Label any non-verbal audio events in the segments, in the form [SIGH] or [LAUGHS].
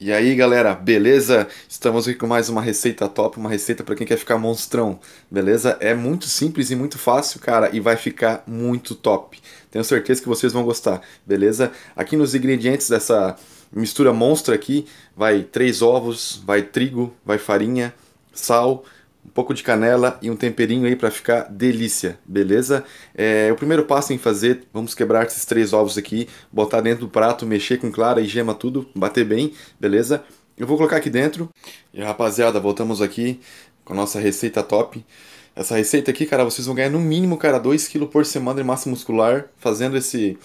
E aí galera, beleza? Estamos aqui com mais uma receita top, uma receita para quem quer ficar monstrão, beleza? É muito simples e muito fácil, cara, e vai ficar muito top. Tenho certeza que vocês vão gostar, beleza? Aqui nos ingredientes dessa mistura monstra aqui, vai três ovos, vai trigo, vai farinha, sal, um pouco de canela e um temperinho aí para ficar delícia, beleza? É, o primeiro passo em fazer, vamos quebrar esses três ovos aqui, botar dentro do prato, mexer com clara e gema tudo, bater bem, beleza? Eu vou colocar aqui dentro. E rapaziada, voltamos aqui com a nossa receita top. Essa receita aqui, cara, vocês vão ganhar no mínimo, cara, 2 kg por semana de massa muscular fazendo esse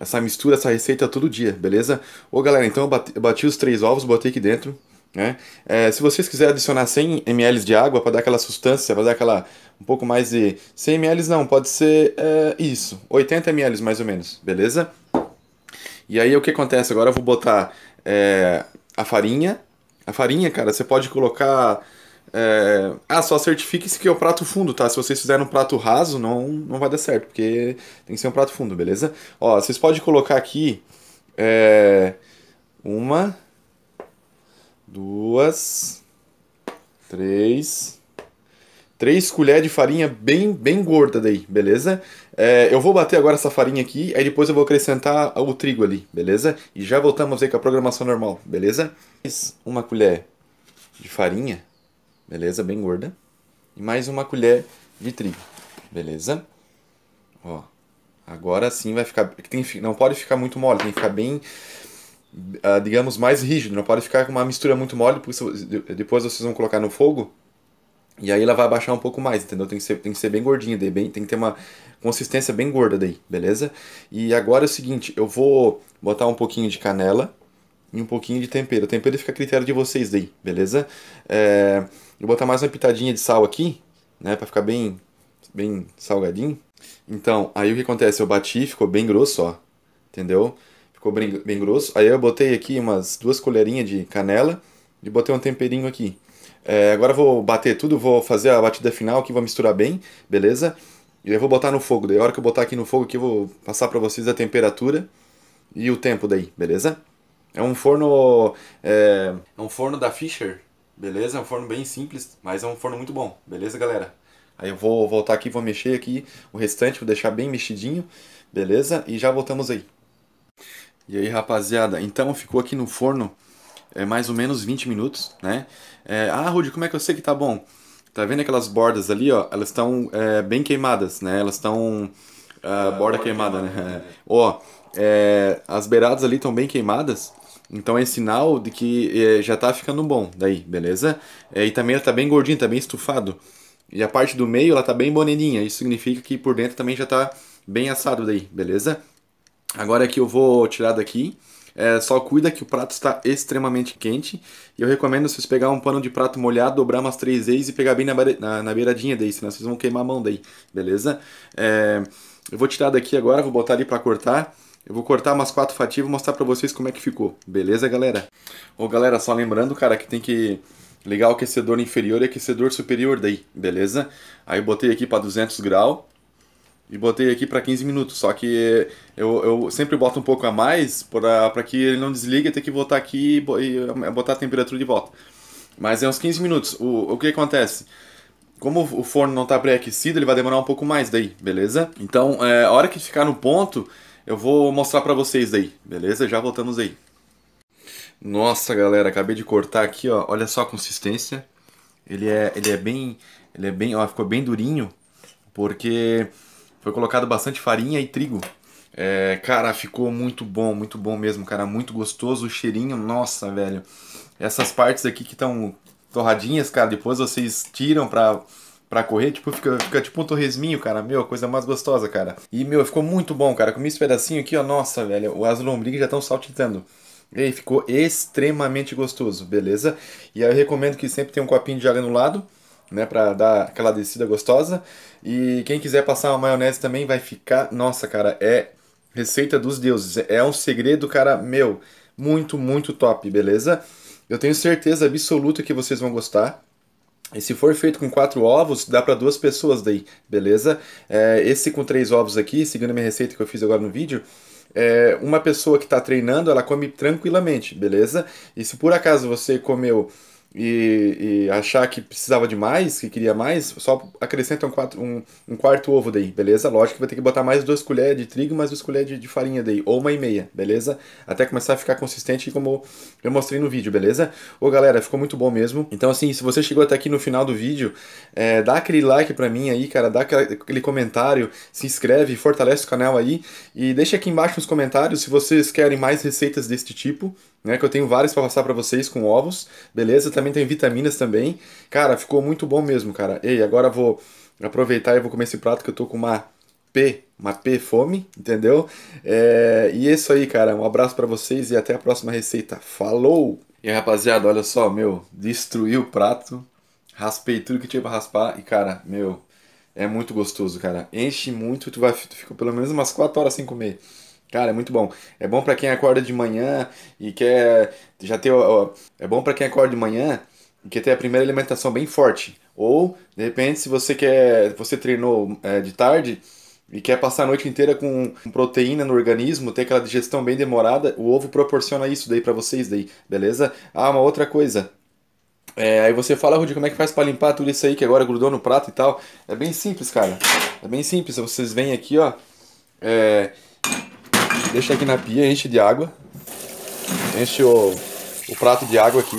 essa mistura, essa receita todo dia, beleza? Ô galera, então eu bati, eu bati os três ovos, botei aqui dentro, né? É, se vocês quiserem adicionar 100 ml de água para dar aquela substância, para dar aquela um pouco mais de 100 ml não, pode ser é, isso, 80 ml mais ou menos, beleza? E aí o que acontece? Agora eu vou botar é, a farinha. A farinha, cara, você pode colocar é... Ah, só certifique-se que é o prato fundo, tá? Se vocês fizerem um prato raso, não, não vai dar certo, porque tem que ser um prato fundo, beleza? Ó, vocês podem colocar aqui é... uma, duas, três, três colheres de farinha bem, bem gorda daí, beleza? É, eu vou bater agora essa farinha aqui, aí depois eu vou acrescentar o trigo ali, beleza? E já voltamos aí com a programação normal, beleza? mais Uma colher de farinha, beleza? Bem gorda. E mais uma colher de trigo, beleza? Ó, agora sim vai ficar... É tem, não pode ficar muito mole, tem que ficar bem uh, digamos, mais rígido. Não pode ficar com uma mistura muito mole, porque depois vocês vão colocar no fogo e aí ela vai abaixar um pouco mais, entendeu? Tem que ser, tem que ser bem gordinha, daí bem, tem que ter uma consistência bem gorda daí, beleza? E agora é o seguinte, eu vou botar um pouquinho de canela e um pouquinho de tempero. O tempero fica a critério de vocês daí, beleza? É, eu vou botar mais uma pitadinha de sal aqui, né, pra ficar bem, bem salgadinho. Então, aí o que acontece? Eu bati, ficou bem grosso, ó, entendeu? ficou bem, bem grosso. Aí eu botei aqui umas duas colherinhas de canela e botei um temperinho aqui. É, agora vou bater tudo, vou fazer a batida final aqui, vou misturar bem, beleza? E eu vou botar no fogo. Daí a hora que eu botar aqui no fogo aqui, eu vou passar para vocês a temperatura e o tempo daí, beleza? É um forno... É, é um forno da Fisher, beleza? É um forno bem simples, mas é um forno muito bom, beleza, galera? Aí eu vou voltar aqui, vou mexer aqui o restante, vou deixar bem mexidinho, beleza? E já voltamos aí. E aí, rapaziada, então ficou aqui no forno é, mais ou menos 20 minutos, né? É, ah, Rudy, como é que eu sei que tá bom? Tá vendo aquelas bordas ali, ó? Elas estão é, bem queimadas, né? Elas estão... Ah, é, borda, borda queimada, queimada né? né? [LAUGHS] ó, é, as beiradas ali estão bem queimadas, então é sinal de que é, já tá ficando bom daí, beleza? e também ela tá bem gordinha, tá bem estufado. E a parte do meio, ela tá bem boneninha, isso significa que por dentro também já tá bem assado daí, beleza? Agora é que eu vou tirar daqui, é, só cuida que o prato está extremamente quente. E eu recomendo vocês pegar um pano de prato molhado, dobrar umas três vezes e pegar bem na, na, na beiradinha daí, senão vocês vão queimar a mão daí, beleza? É, eu vou tirar daqui agora, vou botar ali para cortar. Eu vou cortar umas quatro fatias e vou mostrar para vocês como é que ficou, beleza, galera? Ô, galera, só lembrando, cara, que tem que ligar o aquecedor inferior e aquecedor superior daí, beleza? Aí eu botei aqui para 200 graus e botei aqui para 15 minutos, só que eu, eu sempre boto um pouco a mais para que ele não desligue, ter que voltar aqui e eh, botar a temperatura de volta. Mas é uns 15 minutos. O, o que acontece? Como o forno não está pré-aquecido, ele vai demorar um pouco mais daí, beleza? Então, é, a hora que ficar no ponto, eu vou mostrar para vocês daí, beleza? Já voltamos aí. Nossa, galera, acabei de cortar aqui, ó. Olha só a consistência. Ele é, ele é bem, ele é bem, ó, ficou bem durinho, porque foi colocado bastante farinha e trigo. É, cara, ficou muito bom, muito bom mesmo, cara. Muito gostoso o cheirinho. Nossa, velho. Essas partes aqui que estão torradinhas, cara, depois vocês tiram pra pra correr, tipo, fica, fica tipo um torresminho, cara. Meu, a coisa mais gostosa, cara. E, meu, ficou muito bom, cara. Comi esse pedacinho aqui, ó. Nossa, velho, as lombrigas já estão saltitando. E aí, ficou extremamente gostoso, beleza? E aí eu recomendo que sempre tenha um copinho de água no lado né, para dar aquela descida gostosa. E quem quiser passar uma maionese também vai ficar, nossa, cara, é receita dos deuses. É um segredo, cara, meu, muito, muito top, beleza? Eu tenho certeza absoluta que vocês vão gostar. E se for feito com quatro ovos, dá para duas pessoas daí, beleza? É, esse com três ovos aqui, seguindo a minha receita que eu fiz agora no vídeo, é, uma pessoa que está treinando, ela come tranquilamente, beleza? E se por acaso você comeu e, e, achar que precisava de mais, que queria mais, só acrescenta um, quatro, um, um, quarto ovo daí, beleza? Lógico que vai ter que botar mais duas colheres de trigo, mais duas colheres de, de, farinha daí, ou uma e meia, beleza? Até começar a ficar consistente como eu mostrei no vídeo, beleza? Ô galera, ficou muito bom mesmo. Então assim, se você chegou até aqui no final do vídeo, é, dá aquele like pra mim aí, cara, dá aquele comentário, se inscreve, fortalece o canal aí e deixa aqui embaixo nos comentários se vocês querem mais receitas deste tipo, né, que eu tenho vários para passar para vocês com ovos, beleza? Também tem vitaminas também. Cara, ficou muito bom mesmo, cara. Ei, agora vou aproveitar e vou comer esse prato que eu tô com uma P, uma P fome, entendeu? É, e é isso aí, cara. Um abraço para vocês e até a próxima receita. Falou! E rapaziada, olha só, meu, destruí o prato, raspei tudo que tinha pra raspar e, cara, meu, é muito gostoso, cara. Enche muito, tu vai, tu ficou pelo menos umas 4 horas sem comer. Cara, é muito bom. É bom para quem acorda de manhã e quer já ter. Ó, é bom para quem acorda de manhã e quer ter a primeira alimentação bem forte. Ou, de repente, se você quer. Você treinou é, de tarde e quer passar a noite inteira com proteína no organismo, ter aquela digestão bem demorada, o ovo proporciona isso daí para vocês daí, beleza? Ah, uma outra coisa. É, aí você fala, Rudy, como é que faz para limpar tudo isso aí que agora grudou no prato e tal? É bem simples, cara. É bem simples. Vocês vêm aqui, ó. É, deixa aqui na pia, enche de água. Enche o, o prato de água aqui.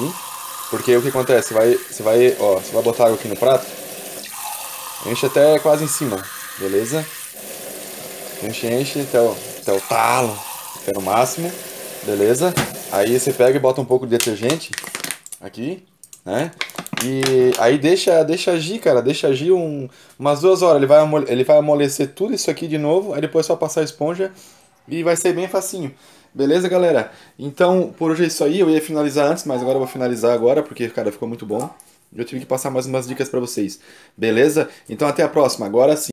Porque o que acontece? Você vai, você vai, ó, você vai botar água aqui no prato. Enche até quase em cima, beleza? Enche, enche até o, até o talo, até no máximo, beleza? Aí você pega e bota um pouco de detergente aqui, né? E aí deixa, deixa agir, cara, deixa agir um, umas duas horas. Ele vai, ele vai amolecer tudo isso aqui de novo, aí depois só passar a esponja e vai ser bem facinho. Beleza, galera? Então, por hoje é isso aí. Eu ia finalizar antes, mas agora eu vou finalizar agora, porque, cara, ficou muito bom. Eu tive que passar mais umas dicas para vocês. Beleza? Então, até a próxima. Agora sim.